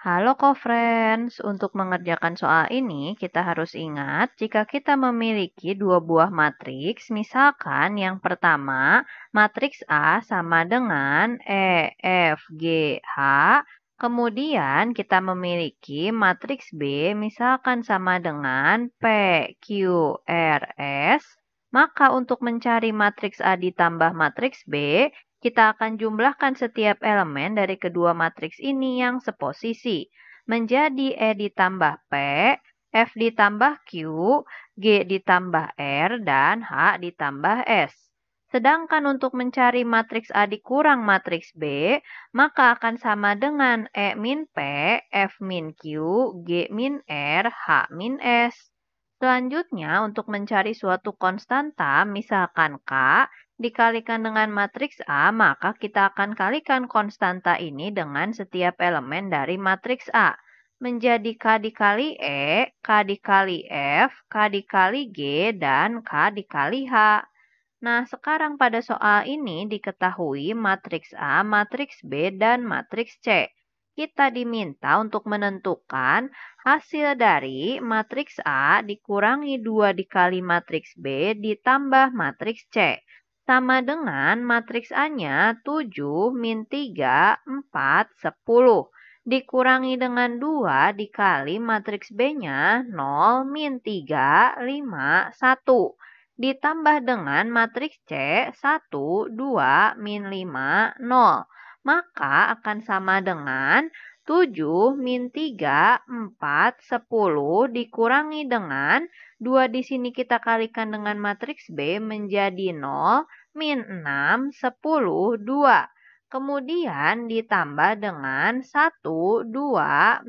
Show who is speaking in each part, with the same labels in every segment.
Speaker 1: Halo co-friends, untuk mengerjakan soal ini kita harus ingat jika kita memiliki dua buah matriks, misalkan yang pertama matriks A sama dengan E, F, G, H, kemudian kita memiliki matriks B misalkan sama dengan P, Q, R, S, maka untuk mencari matriks A ditambah matriks B, kita akan jumlahkan setiap elemen dari kedua matriks ini yang seposisi menjadi E ditambah P, F ditambah Q, G ditambah R, dan H ditambah S. Sedangkan untuk mencari matriks A dikurang matriks B, maka akan sama dengan E min P, F min Q, G min R, H min S. Selanjutnya, untuk mencari suatu konstanta, misalkan K, dikalikan dengan matriks A, maka kita akan kalikan konstanta ini dengan setiap elemen dari matriks A. Menjadi K dikali E, K dikali F, K dikali G, dan K dikali H. Nah, sekarang pada soal ini diketahui matriks A, matriks B, dan matriks C kita diminta untuk menentukan hasil dari matriks A dikurangi 2 dikali matriks B ditambah matriks C. Sama dengan matriks A-nya 7 min 3, 4, 10. Dikurangi dengan 2 dikali matriks B-nya 0 min 3, 5, 1. Ditambah dengan matriks C 1, 2, min 5, 0 maka akan sama dengan 7 min 3, 4, 10 dikurangi dengan 2 di sini kita kalikan dengan matriks B menjadi 0, min 6, 10, 2. Kemudian ditambah dengan 1, 2,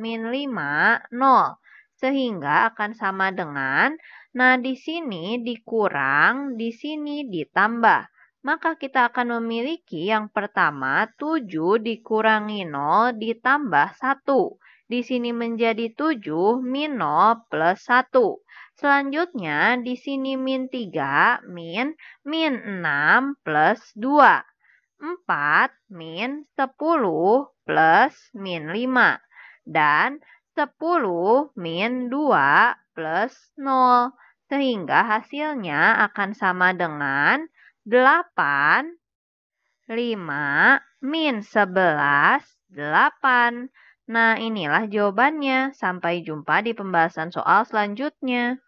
Speaker 1: min 5, 0. Sehingga akan sama dengan, nah di sini dikurang, di sini ditambah maka kita akan memiliki yang pertama 7 dikurangi 0 ditambah 1. Di sini menjadi 7 min 0 plus 1. Selanjutnya di sini min 3 min min 6 plus 2. 4 min 10 plus min 5. Dan 10 min 2 plus 0. Sehingga hasilnya akan sama dengan 8. 5 min 11, 8. Nah, inilah jawabannya. Sampai jumpa di pembahasan soal selanjutnya.